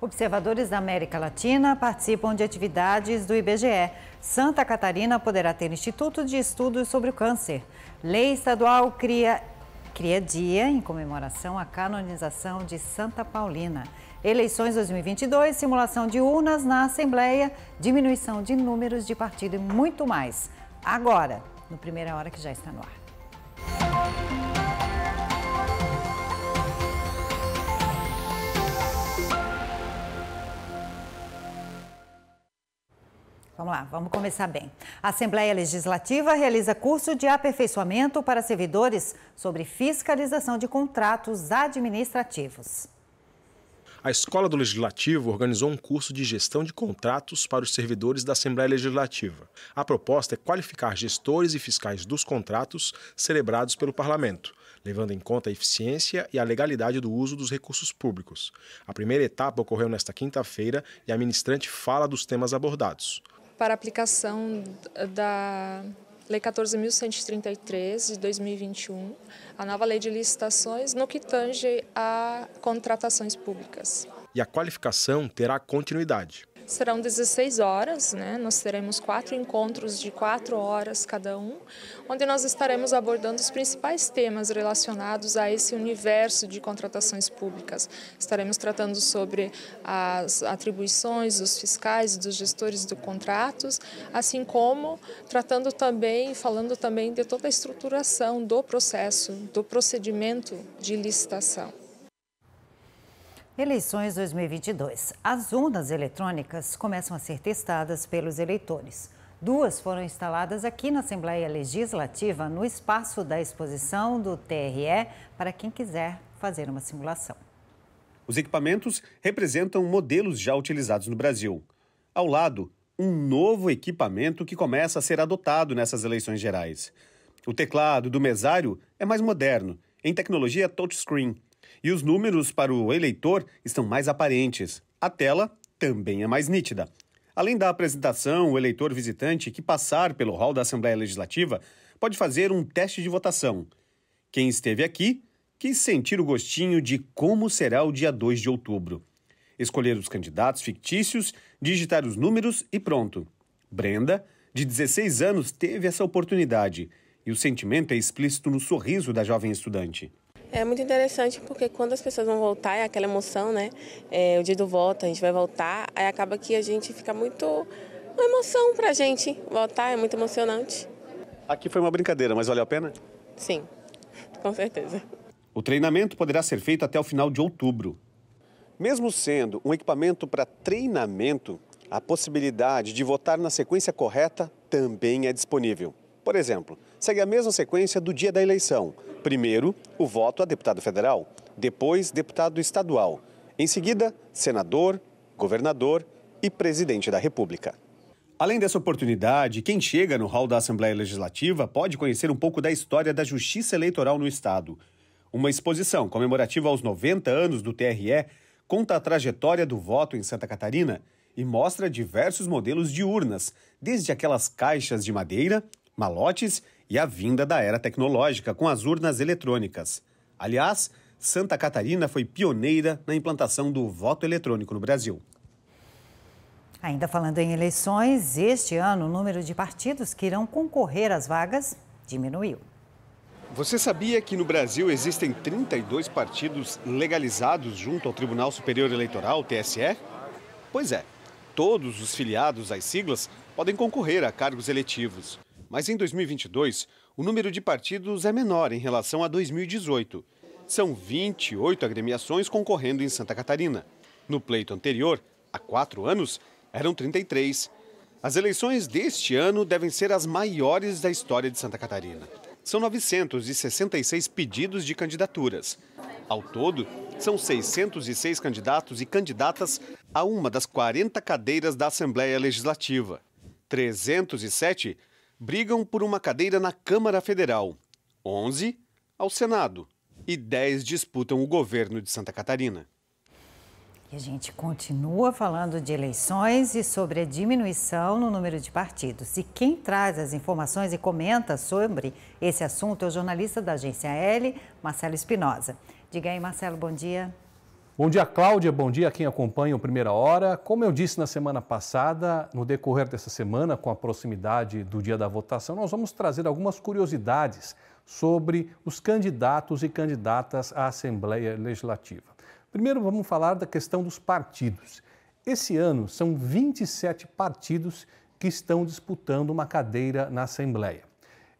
Observadores da América Latina participam de atividades do IBGE. Santa Catarina poderá ter Instituto de Estudos sobre o Câncer. Lei estadual cria, cria dia em comemoração à canonização de Santa Paulina. Eleições 2022, simulação de urnas na Assembleia, diminuição de números de partido e muito mais. Agora, no Primeira Hora que já está no ar. vamos lá, vamos começar bem. A Assembleia Legislativa realiza curso de aperfeiçoamento para servidores sobre fiscalização de contratos administrativos. A Escola do Legislativo organizou um curso de gestão de contratos para os servidores da Assembleia Legislativa. A proposta é qualificar gestores e fiscais dos contratos celebrados pelo Parlamento, levando em conta a eficiência e a legalidade do uso dos recursos públicos. A primeira etapa ocorreu nesta quinta-feira e a ministrante fala dos temas abordados para aplicação da Lei 14.133 de 2021, a nova lei de licitações, no que tange a contratações públicas. E a qualificação terá continuidade serão 16 horas, né? Nós teremos quatro encontros de quatro horas cada um, onde nós estaremos abordando os principais temas relacionados a esse universo de contratações públicas. Estaremos tratando sobre as atribuições dos fiscais e dos gestores de contratos, assim como tratando também, falando também de toda a estruturação do processo, do procedimento de licitação. Eleições 2022. As urnas eletrônicas começam a ser testadas pelos eleitores. Duas foram instaladas aqui na Assembleia Legislativa, no espaço da exposição do TRE, para quem quiser fazer uma simulação. Os equipamentos representam modelos já utilizados no Brasil. Ao lado, um novo equipamento que começa a ser adotado nessas eleições gerais. O teclado do mesário é mais moderno, em tecnologia touchscreen e os números para o eleitor estão mais aparentes. A tela também é mais nítida. Além da apresentação, o eleitor visitante que passar pelo hall da Assembleia Legislativa pode fazer um teste de votação. Quem esteve aqui quis sentir o gostinho de como será o dia 2 de outubro. Escolher os candidatos fictícios, digitar os números e pronto. Brenda, de 16 anos, teve essa oportunidade e o sentimento é explícito no sorriso da jovem estudante. É muito interessante porque quando as pessoas vão voltar, é aquela emoção, né? É, o dia do voto, a gente vai voltar, aí acaba que a gente fica muito. Uma emoção pra gente. Voltar é muito emocionante. Aqui foi uma brincadeira, mas valeu a pena? Sim, com certeza. O treinamento poderá ser feito até o final de outubro. Mesmo sendo um equipamento para treinamento, a possibilidade de votar na sequência correta também é disponível. Por exemplo, segue a mesma sequência do dia da eleição, Primeiro, o voto a deputado federal, depois deputado estadual, em seguida, senador, governador e presidente da República. Além dessa oportunidade, quem chega no hall da Assembleia Legislativa pode conhecer um pouco da história da justiça eleitoral no Estado. Uma exposição comemorativa aos 90 anos do TRE conta a trajetória do voto em Santa Catarina e mostra diversos modelos de urnas, desde aquelas caixas de madeira, malotes e a vinda da era tecnológica com as urnas eletrônicas. Aliás, Santa Catarina foi pioneira na implantação do voto eletrônico no Brasil. Ainda falando em eleições, este ano o número de partidos que irão concorrer às vagas diminuiu. Você sabia que no Brasil existem 32 partidos legalizados junto ao Tribunal Superior Eleitoral, TSE? Pois é, todos os filiados às siglas podem concorrer a cargos eletivos. Mas em 2022, o número de partidos é menor em relação a 2018. São 28 agremiações concorrendo em Santa Catarina. No pleito anterior, há quatro anos, eram 33. As eleições deste ano devem ser as maiores da história de Santa Catarina. São 966 pedidos de candidaturas. Ao todo, são 606 candidatos e candidatas a uma das 40 cadeiras da Assembleia Legislativa. 307 brigam por uma cadeira na Câmara Federal, 11 ao Senado e 10 disputam o governo de Santa Catarina. E a gente continua falando de eleições e sobre a diminuição no número de partidos. E quem traz as informações e comenta sobre esse assunto é o jornalista da agência L, Marcelo Espinosa. Diga aí, Marcelo, bom dia. Bom dia, Cláudia. Bom dia a quem acompanha o Primeira Hora. Como eu disse na semana passada, no decorrer dessa semana, com a proximidade do dia da votação, nós vamos trazer algumas curiosidades sobre os candidatos e candidatas à Assembleia Legislativa. Primeiro, vamos falar da questão dos partidos. Esse ano, são 27 partidos que estão disputando uma cadeira na Assembleia.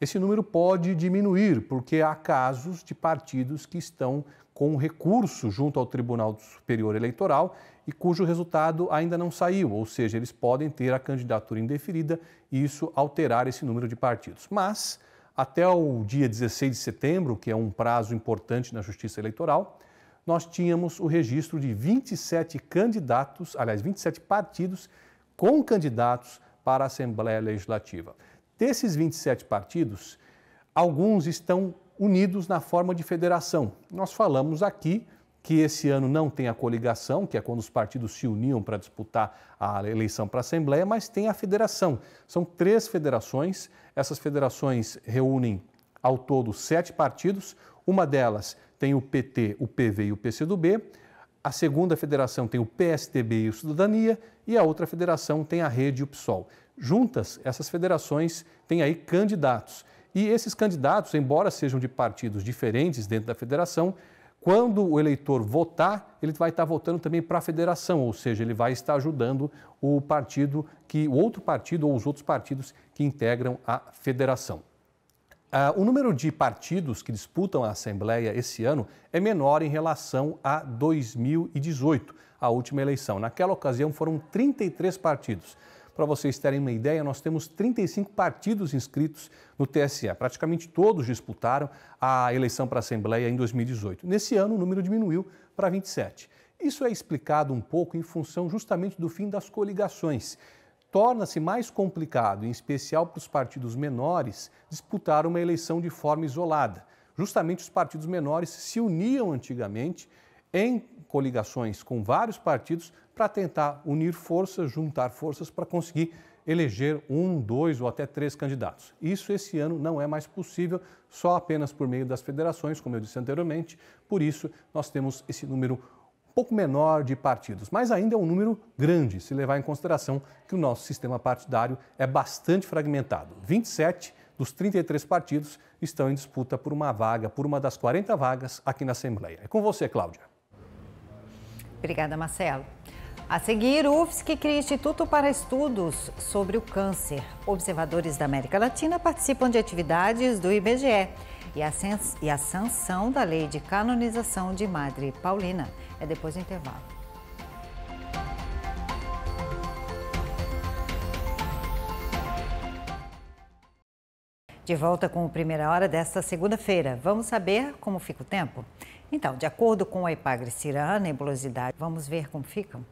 Esse número pode diminuir, porque há casos de partidos que estão com um recurso junto ao Tribunal Superior Eleitoral e cujo resultado ainda não saiu, ou seja, eles podem ter a candidatura indeferida e isso alterar esse número de partidos. Mas, até o dia 16 de setembro, que é um prazo importante na Justiça Eleitoral, nós tínhamos o registro de 27 candidatos, aliás, 27 partidos com candidatos para a Assembleia Legislativa. Desses 27 partidos, alguns estão unidos na forma de federação. Nós falamos aqui que esse ano não tem a coligação, que é quando os partidos se uniam para disputar a eleição para a Assembleia, mas tem a federação. São três federações, essas federações reúnem ao todo sete partidos, uma delas tem o PT, o PV e o PCdoB, a segunda federação tem o PSDB e o Cidadania, e a outra federação tem a Rede e o PSOL. Juntas, essas federações têm aí candidatos. E esses candidatos, embora sejam de partidos diferentes dentro da federação, quando o eleitor votar, ele vai estar votando também para a federação, ou seja, ele vai estar ajudando o partido que o outro partido ou os outros partidos que integram a federação. Ah, o número de partidos que disputam a Assembleia esse ano é menor em relação a 2018, a última eleição. Naquela ocasião foram 33 partidos. Para vocês terem uma ideia, nós temos 35 partidos inscritos no TSE. Praticamente todos disputaram a eleição para a Assembleia em 2018. Nesse ano, o número diminuiu para 27. Isso é explicado um pouco em função justamente do fim das coligações torna-se mais complicado, em especial para os partidos menores, disputar uma eleição de forma isolada. Justamente os partidos menores se uniam antigamente em coligações com vários partidos para tentar unir forças, juntar forças para conseguir eleger um, dois ou até três candidatos. Isso esse ano não é mais possível, só apenas por meio das federações, como eu disse anteriormente. Por isso, nós temos esse número um pouco menor de partidos, mas ainda é um número grande, se levar em consideração que o nosso sistema partidário é bastante fragmentado. 27 dos 33 partidos estão em disputa por uma vaga, por uma das 40 vagas aqui na Assembleia. É com você, Cláudia. Obrigada, Marcelo. A seguir, o UFSC cria Instituto para Estudos sobre o Câncer. Observadores da América Latina participam de atividades do IBGE e a, e a sanção da lei de canonização de Madre Paulina. É depois do intervalo. De volta com o Primeira Hora desta segunda-feira. Vamos saber como fica o tempo? Então, de acordo com a epagricira, a nebulosidade, vamos ver como ficam?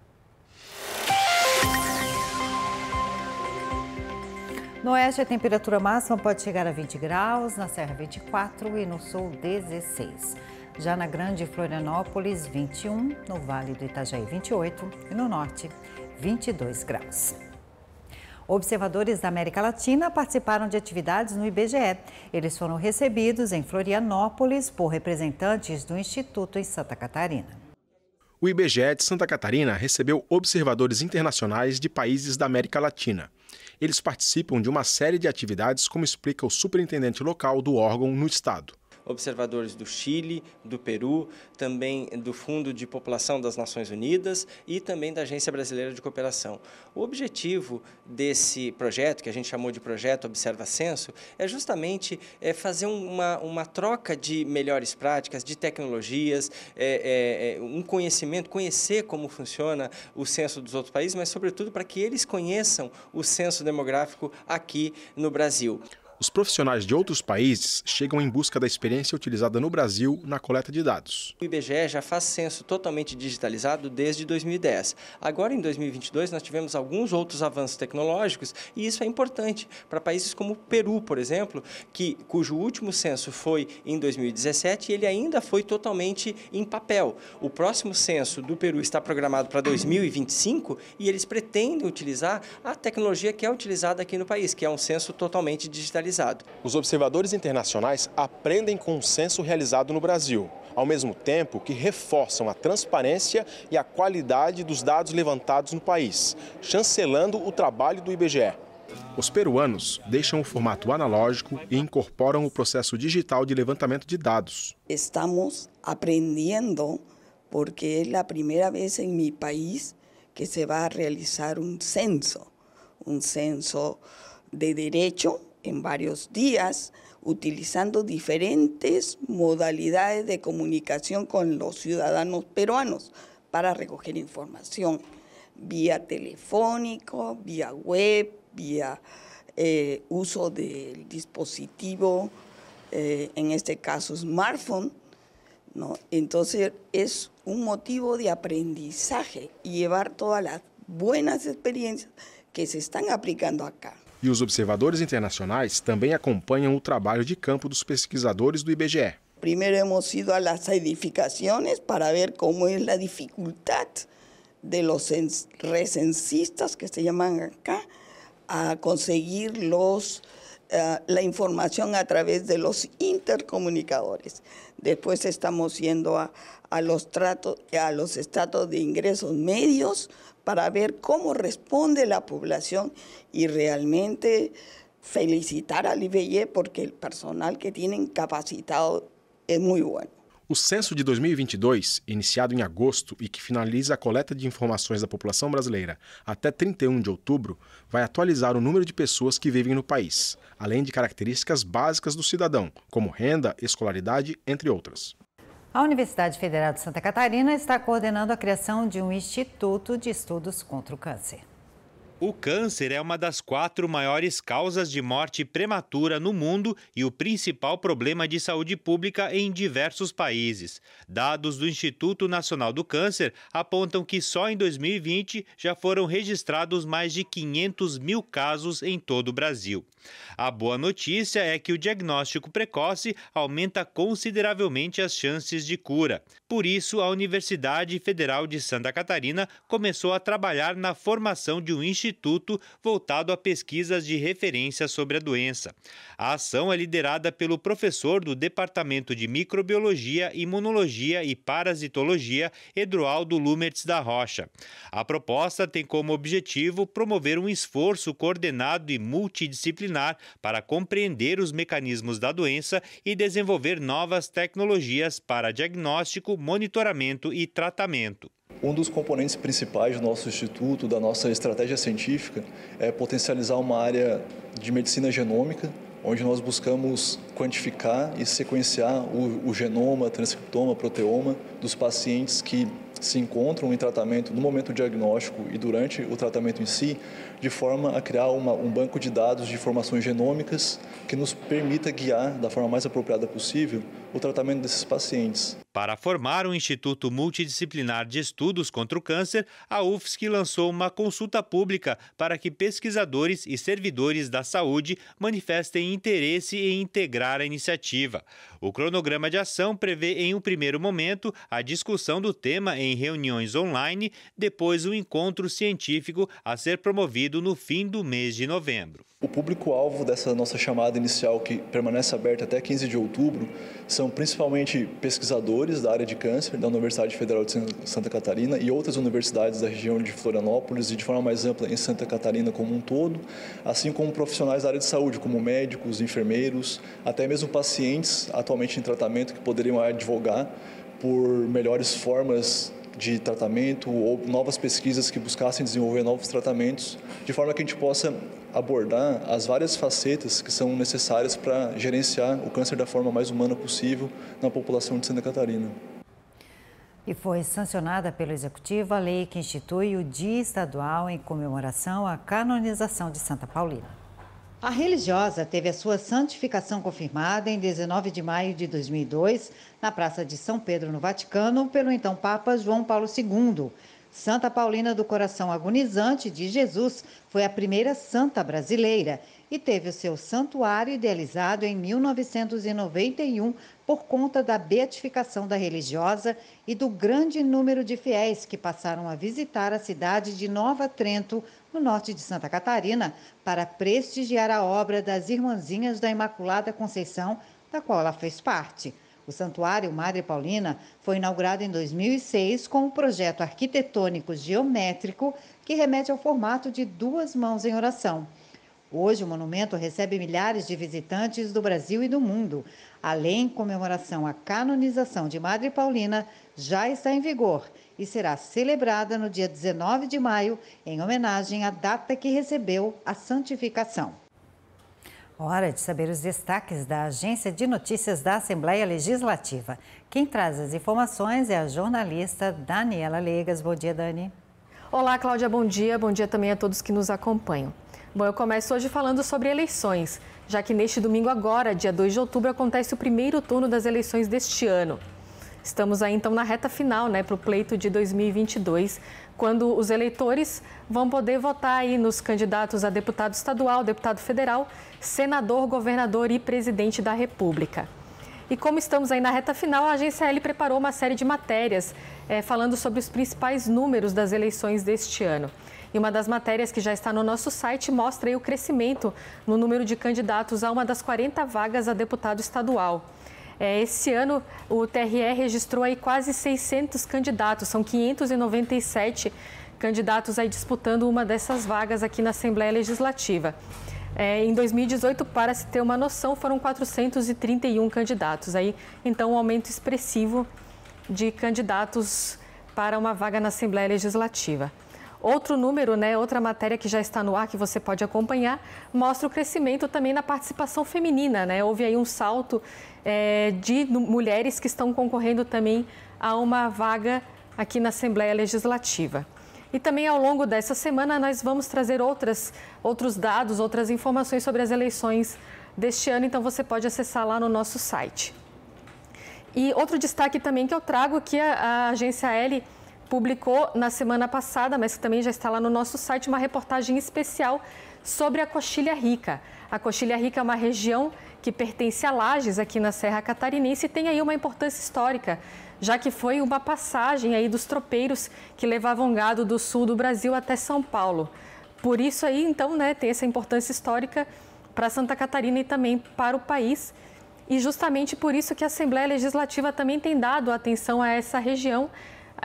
No oeste, a temperatura máxima pode chegar a 20 graus, na Serra 24 e no sul 16. Já na Grande Florianópolis, 21, no Vale do Itajaí, 28 e no norte, 22 graus. Observadores da América Latina participaram de atividades no IBGE. Eles foram recebidos em Florianópolis por representantes do Instituto em Santa Catarina. O IBGE de Santa Catarina recebeu observadores internacionais de países da América Latina. Eles participam de uma série de atividades, como explica o superintendente local do órgão no estado observadores do Chile, do Peru, também do Fundo de População das Nações Unidas e também da Agência Brasileira de Cooperação. O objetivo desse projeto, que a gente chamou de Projeto Observa Censo, é justamente é, fazer uma, uma troca de melhores práticas, de tecnologias, é, é, é, um conhecimento, conhecer como funciona o censo dos outros países, mas, sobretudo, para que eles conheçam o censo demográfico aqui no Brasil os profissionais de outros países chegam em busca da experiência utilizada no Brasil na coleta de dados. O IBGE já faz censo totalmente digitalizado desde 2010. Agora, em 2022, nós tivemos alguns outros avanços tecnológicos e isso é importante para países como o Peru, por exemplo, que, cujo último censo foi em 2017 e ele ainda foi totalmente em papel. O próximo censo do Peru está programado para 2025 e eles pretendem utilizar a tecnologia que é utilizada aqui no país, que é um censo totalmente digitalizado realizado. Os observadores internacionais aprendem com o censo realizado no Brasil, ao mesmo tempo que reforçam a transparência e a qualidade dos dados levantados no país, chancelando o trabalho do IBGE. Os peruanos deixam o formato analógico e incorporam o processo digital de levantamento de dados. Estamos aprendendo porque é a primeira vez em meu país que se vai realizar um censo, um censo de direito en varios días, utilizando diferentes modalidades de comunicación con los ciudadanos peruanos para recoger información vía telefónico, vía web, vía eh, uso del dispositivo, eh, en este caso smartphone. ¿no? Entonces es un motivo de aprendizaje y llevar todas las buenas experiencias que se están aplicando acá. Y e los observadores internacionales también acompañan el trabajo de campo dos pesquisadores do IBGE. Primero hemos ido a las edificaciones para ver cómo es la dificultad de los recensistas que se llaman acá a conseguir los, eh, la información a través de los intercomunicadores. Después estamos yendo a, a los, tratos, a los estados de ingresos medios, para ver cómo responde la población y realmente felicitar a IBE porque el personal que tienen capacitado es muy bueno. O censo de 2022, iniciado em agosto e que finaliza a coleta de informações da população brasileira até 31 de outubro, vai atualizar o número de pessoas que vivem no país, além de características básicas do cidadão, como renda, escolaridade, entre outras. A Universidade Federal de Santa Catarina está coordenando a criação de um Instituto de Estudos contra o Câncer. O câncer é uma das quatro maiores causas de morte prematura no mundo e o principal problema de saúde pública em diversos países. Dados do Instituto Nacional do Câncer apontam que só em 2020 já foram registrados mais de 500 mil casos em todo o Brasil. A boa notícia é que o diagnóstico precoce aumenta consideravelmente as chances de cura. Por isso, a Universidade Federal de Santa Catarina começou a trabalhar na formação de um instituto instituto voltado a pesquisas de referência sobre a doença. A ação é liderada pelo professor do Departamento de Microbiologia, Imunologia e Parasitologia, Edualdo Lumertz da Rocha. A proposta tem como objetivo promover um esforço coordenado e multidisciplinar para compreender os mecanismos da doença e desenvolver novas tecnologias para diagnóstico, monitoramento e tratamento. Um dos componentes principais do nosso instituto, da nossa estratégia científica, é potencializar uma área de medicina genômica, onde nós buscamos quantificar e sequenciar o, o genoma, transcriptoma, proteoma dos pacientes que se encontram em tratamento no momento diagnóstico e durante o tratamento em si, de forma a criar uma, um banco de dados de informações genômicas que nos permita guiar da forma mais apropriada possível o tratamento desses pacientes. Para formar um Instituto Multidisciplinar de Estudos contra o Câncer, a UFSC lançou uma consulta pública para que pesquisadores e servidores da saúde manifestem interesse em integrar a iniciativa. O cronograma de ação prevê, em um primeiro momento, a discussão do tema em reuniões online, depois o um encontro científico a ser promovido no fim do mês de novembro. O público-alvo dessa nossa chamada inicial, que permanece aberta até 15 de outubro, são principalmente pesquisadores da área de câncer da Universidade Federal de Santa Catarina e outras universidades da região de Florianópolis e de forma mais ampla em Santa Catarina como um todo, assim como profissionais da área de saúde, como médicos, enfermeiros, até mesmo pacientes atualmente em tratamento que poderiam advogar por melhores formas de tratamento ou novas pesquisas que buscassem desenvolver novos tratamentos, de forma que a gente possa abordar as várias facetas que são necessárias para gerenciar o câncer da forma mais humana possível na população de Santa Catarina. E foi sancionada pelo Executivo a lei que institui o Dia Estadual em comemoração à canonização de Santa Paulina. A religiosa teve a sua santificação confirmada em 19 de maio de 2002, na Praça de São Pedro, no Vaticano, pelo então Papa João Paulo II. Santa Paulina do Coração Agonizante de Jesus foi a primeira santa brasileira e teve o seu santuário idealizado em 1991 por conta da beatificação da religiosa e do grande número de fiéis que passaram a visitar a cidade de Nova Trento, no norte de Santa Catarina, para prestigiar a obra das Irmãzinhas da Imaculada Conceição, da qual ela fez parte. O Santuário Madre Paulina foi inaugurado em 2006 com um projeto arquitetônico geométrico que remete ao formato de duas mãos em oração. Hoje, o monumento recebe milhares de visitantes do Brasil e do mundo. Além comemoração à canonização de Madre Paulina, já está em vigor e será celebrada no dia 19 de maio, em homenagem à data que recebeu a santificação. Hora de saber os destaques da Agência de Notícias da Assembleia Legislativa. Quem traz as informações é a jornalista Daniela Legas. Bom dia, Dani. Olá, Cláudia, bom dia. Bom dia também a todos que nos acompanham. Bom, eu começo hoje falando sobre eleições, já que neste domingo agora, dia 2 de outubro, acontece o primeiro turno das eleições deste ano. Estamos aí então na reta final, né, para o pleito de 2022, quando os eleitores vão poder votar aí nos candidatos a deputado estadual, deputado federal, senador, governador e presidente da República. E como estamos aí na reta final, a agência L preparou uma série de matérias é, falando sobre os principais números das eleições deste ano. E uma das matérias que já está no nosso site mostra o crescimento no número de candidatos a uma das 40 vagas a deputado estadual. É, esse ano, o TRE registrou aí quase 600 candidatos, são 597 candidatos aí disputando uma dessas vagas aqui na Assembleia Legislativa. É, em 2018, para se ter uma noção, foram 431 candidatos. Aí, então, um aumento expressivo de candidatos para uma vaga na Assembleia Legislativa. Outro número, né, outra matéria que já está no ar que você pode acompanhar, mostra o crescimento também na participação feminina, né? Houve aí um salto é, de mulheres que estão concorrendo também a uma vaga aqui na Assembleia Legislativa. E também ao longo dessa semana nós vamos trazer outras, outros dados, outras informações sobre as eleições deste ano, então você pode acessar lá no nosso site. E outro destaque também que eu trago que a, a agência L publicou na semana passada, mas que também já está lá no nosso site, uma reportagem especial sobre a Coxilha Rica. A Coxilha Rica é uma região que pertence a Lages, aqui na Serra Catarinense, e tem aí uma importância histórica, já que foi uma passagem aí dos tropeiros que levavam gado do sul do Brasil até São Paulo. Por isso aí, então, né, tem essa importância histórica para Santa Catarina e também para o país. E justamente por isso que a Assembleia Legislativa também tem dado atenção a essa região,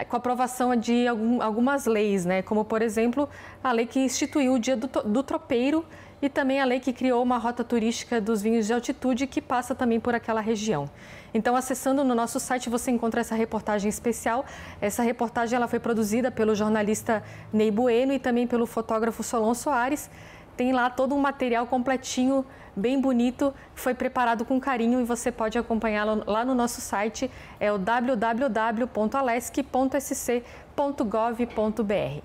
com a aprovação de algum, algumas leis, né? como, por exemplo, a lei que instituiu o Dia do, do Tropeiro e também a lei que criou uma rota turística dos vinhos de altitude que passa também por aquela região. Então, acessando no nosso site, você encontra essa reportagem especial. Essa reportagem ela foi produzida pelo jornalista Ney Bueno e também pelo fotógrafo Solon Soares tem lá todo um material completinho, bem bonito, foi preparado com carinho e você pode acompanhá-lo lá no nosso site, é o www.alesc.sc.gov.br.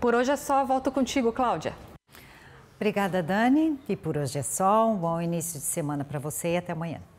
Por hoje é só, volto contigo, Cláudia. Obrigada, Dani. E por hoje é só. Um bom início de semana para você e até amanhã.